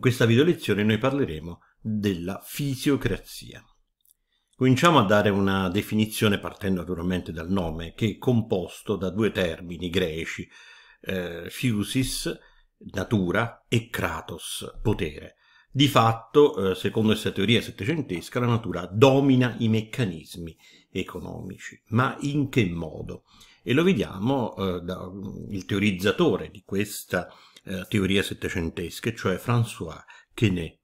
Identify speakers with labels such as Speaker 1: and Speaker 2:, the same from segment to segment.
Speaker 1: In questa video lezione noi parleremo della fisiocrazia. Cominciamo a dare una definizione partendo naturalmente dal nome, che è composto da due termini greci, eh, fusis, natura, e kratos, potere. Di fatto, eh, secondo questa teoria settecentesca, la natura domina i meccanismi economici. Ma in che modo? E lo vediamo eh, dal teorizzatore di questa teoria eh, teorie settecentesche, cioè François Quenet.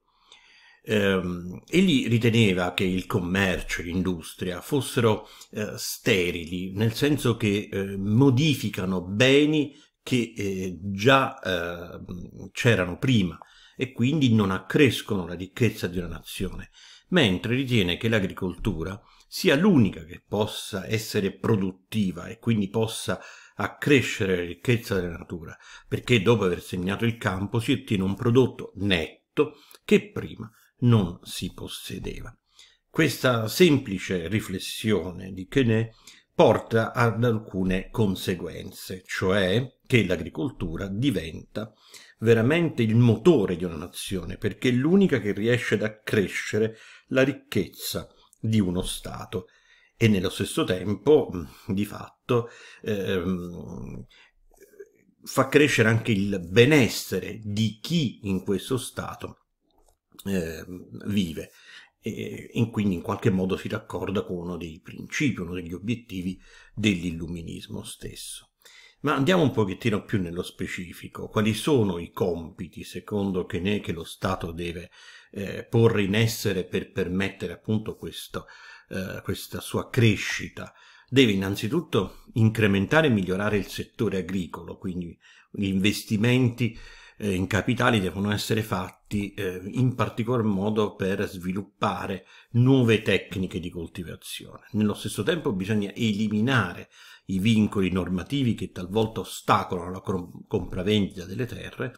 Speaker 1: Ehm, egli riteneva che il commercio e l'industria fossero eh, sterili, nel senso che eh, modificano beni che eh, già ehm, c'erano prima e quindi non accrescono la ricchezza di una nazione, mentre ritiene che l'agricoltura sia l'unica che possa essere produttiva e quindi possa accrescere la ricchezza della natura, perché dopo aver segnato il campo si ottiene un prodotto netto che prima non si possedeva. Questa semplice riflessione di Quenet porta ad alcune conseguenze, cioè che l'agricoltura diventa veramente il motore di una nazione, perché è l'unica che riesce ad accrescere la ricchezza di uno Stato e nello stesso tempo, di fatto, ehm, fa crescere anche il benessere di chi in questo stato eh, vive e, e, quindi in qualche modo si raccorda con uno dei principi, uno degli obiettivi dell'illuminismo stesso. Ma andiamo un pochettino più nello specifico, quali sono i compiti secondo Chené che lo Stato deve eh, porre in essere per permettere appunto questo eh, questa sua crescita deve innanzitutto incrementare e migliorare il settore agricolo, quindi gli investimenti eh, in capitali devono essere fatti eh, in particolar modo per sviluppare nuove tecniche di coltivazione. Nello stesso tempo bisogna eliminare i vincoli normativi che talvolta ostacolano la compravendita delle terre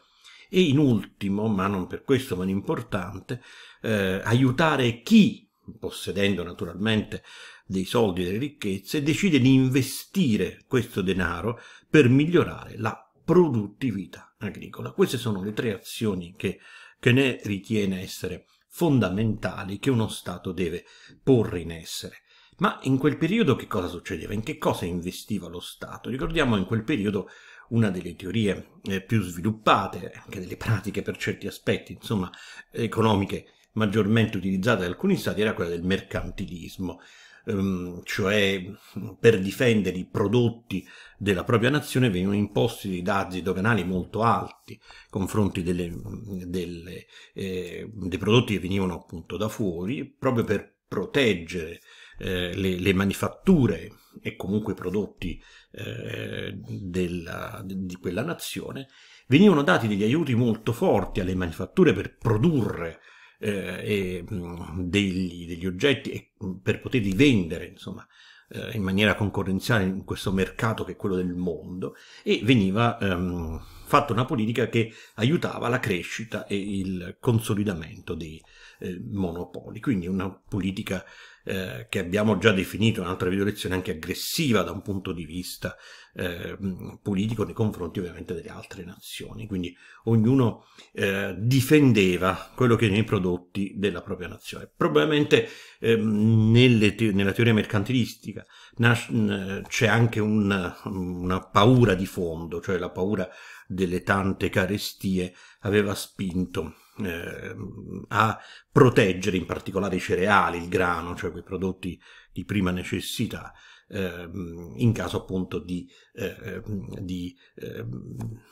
Speaker 1: e in ultimo, ma non per questo ma importante, eh, aiutare chi possedendo naturalmente dei soldi e delle ricchezze, decide di investire questo denaro per migliorare la produttività agricola. Queste sono le tre azioni che, che ne ritiene essere fondamentali che uno Stato deve porre in essere. Ma in quel periodo che cosa succedeva? In che cosa investiva lo Stato? Ricordiamo in quel periodo una delle teorie eh, più sviluppate, anche delle pratiche per certi aspetti, insomma, economiche maggiormente utilizzata da alcuni stati era quella del mercantilismo, ehm, cioè per difendere i prodotti della propria nazione venivano imposti dei dazi doganali molto alti confronti delle, delle, eh, dei prodotti che venivano appunto da fuori, proprio per proteggere eh, le, le, manifatture e comunque i prodotti eh, della, di quella nazione, venivano dati degli aiuti molto forti alle manifatture per produrre eh, mm, degli, degli, oggetti mm, per poterli vendere, insomma, eh, in maniera concorrenziale in questo mercato che è quello del mondo e veniva ehm, fatta una politica che aiutava la crescita e il consolidamento dei, eh, monopoli. Quindi una politica eh, che abbiamo già definito in un'altra video lezione anche aggressiva da un punto di vista eh, politico nei confronti ovviamente delle altre nazioni. Quindi ognuno eh, difendeva quello che erano i prodotti della propria nazione. Probabilmente ehm, nelle te nella teoria mercantilistica c'è anche una, una paura di fondo, cioè la paura delle tante carestie aveva spinto eh, a proteggere in particolare i cereali, il grano, cioè quei prodotti di prima necessità, eh, in caso appunto di, eh, di ehm,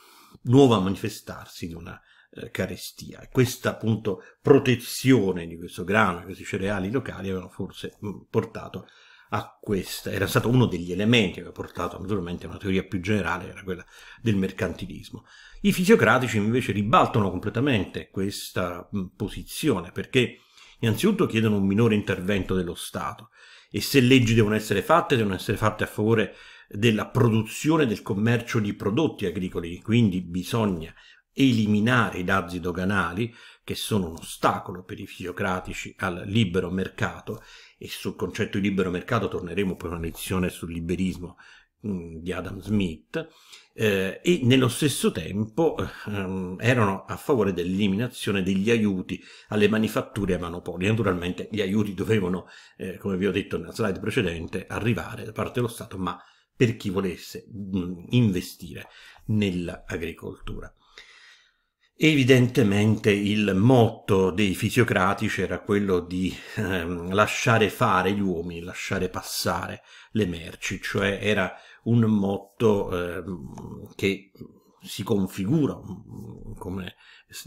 Speaker 1: nuova manifestarsi di una eh, carestia. Questa appunto protezione di questo grano, di questi cereali locali avevano forse portato a questa, era stato uno degli elementi che ha portato naturalmente a una teoria più generale, era quella del mercantilismo. I fisiocratici invece ribaltano completamente questa posizione perché innanzitutto chiedono un minore intervento dello Stato e se leggi devono essere fatte, devono essere fatte a favore della produzione del commercio di prodotti agricoli, quindi bisogna eliminare i dazi doganali, che sono un ostacolo per i fisiocratici al libero mercato, e sul concetto di libero mercato torneremo poi una lezione sul liberismo mm, di Adam Smith, eh, e nello stesso tempo ehm, erano a favore dell'eliminazione degli aiuti alle manifatture e ai monopoli. Naturalmente gli aiuti dovevano, eh, come vi ho detto nella slide precedente, arrivare da parte dello Stato, ma per chi volesse mh, mm, investire nell'agricoltura. Evidentemente il motto dei fisiocratici era quello di ehm, lasciare fare gli uomini, lasciare passare le merci, cioè era un motto ehm, che si configura mm, come,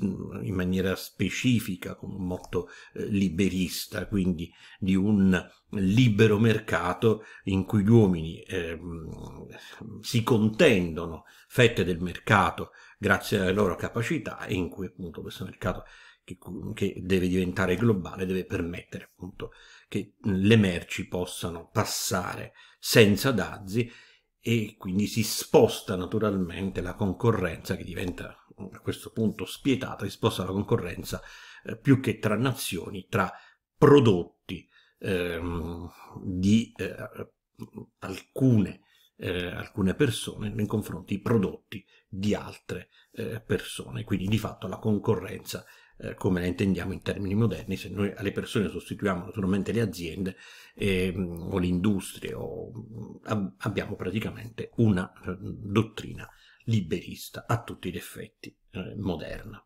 Speaker 1: in maniera specifica come un motto eh, liberista, quindi di un libero mercato in cui gli uomini eh, si contendono fette del mercato grazie alle loro capacità e in cui appunto questo mercato che, che deve diventare globale deve permettere appunto che le merci possano passare senza dazi e quindi si sposta naturalmente la concorrenza che diventa mm, a questo punto spietata, si sposta la concorrenza eh, più che tra nazioni, tra prodotti ehm, di eh, alcune eh, alcune persone nei confronti prodotti di altre eh, persone, quindi di fatto la concorrenza eh, come la intendiamo in termini moderni, se noi alle persone sostituiamo naturalmente le aziende ehm, o le industrie o, mm, ab abbiamo praticamente una eh, dottrina liberista a tutti gli effetti eh, moderna.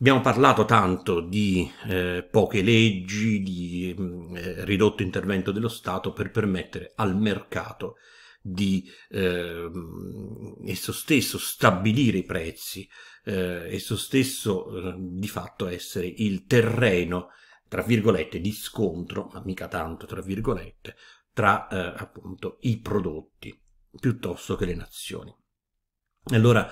Speaker 1: Abbiamo parlato tanto di eh, poche leggi, di mm, eh, ridotto intervento dello Stato per permettere al mercato di eh, esso stesso stabilire i prezzi, eh, esso stesso eh, di fatto essere il terreno, tra virgolette, di scontro, ma mica tanto tra virgolette, tra eh, appunto i prodotti piuttosto che le nazioni. Allora,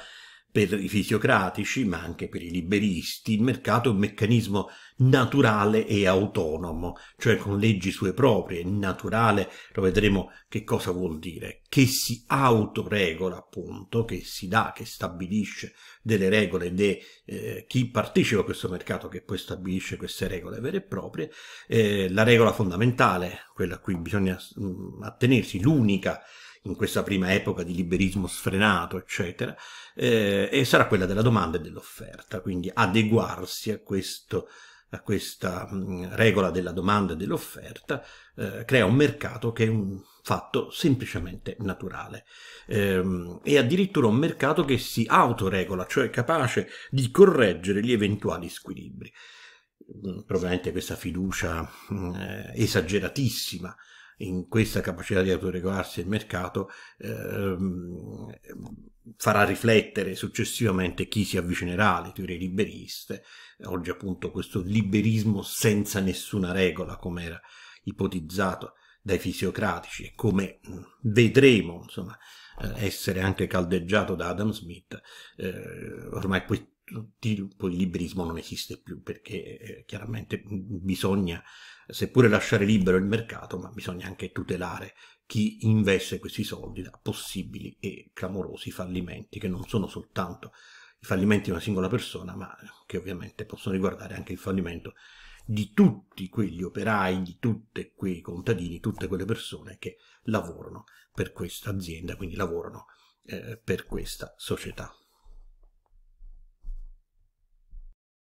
Speaker 1: per i fisiocratici, ma anche per i liberisti, il mercato è un meccanismo naturale e autonomo, cioè con leggi sue proprie, naturale, lo vedremo che cosa vuol dire, che si autoregola appunto, che si dà, che stabilisce delle regole di eh, chi partecipa a questo mercato che poi stabilisce queste regole vere e proprie, eh, la regola fondamentale, quella a cui bisogna mh, mm, attenersi, l'unica in questa prima epoca di liberismo sfrenato, eccetera, eh, e sarà quella della domanda e dell'offerta, quindi adeguarsi a, questo, a questa mh, mm, regola della domanda e dell'offerta eh, crea un mercato che è un fatto semplicemente naturale ehm, e addirittura un mercato che si autoregola, cioè capace di correggere gli eventuali squilibri mm, probabilmente questa fiducia mm, eh, esageratissima in questa capacità di autoregolarsi il mercato ehm, farà riflettere successivamente chi si avvicinerà alle teorie liberiste, oggi appunto questo liberismo senza nessuna regola come era ipotizzato dai fisiocratici e come mm, vedremo insomma, eh, essere anche caldeggiato da Adam Smith, eh, ormai poi tipo di liberismo non esiste più perché eh, chiaramente bisogna seppure lasciare libero il mercato ma bisogna anche tutelare chi investe questi soldi da possibili e clamorosi fallimenti che non sono soltanto i fallimenti di una singola persona ma che ovviamente possono riguardare anche il fallimento di tutti quegli operai, di tutti quei contadini, tutte quelle persone che lavorano per questa azienda, quindi lavorano eh, per questa società.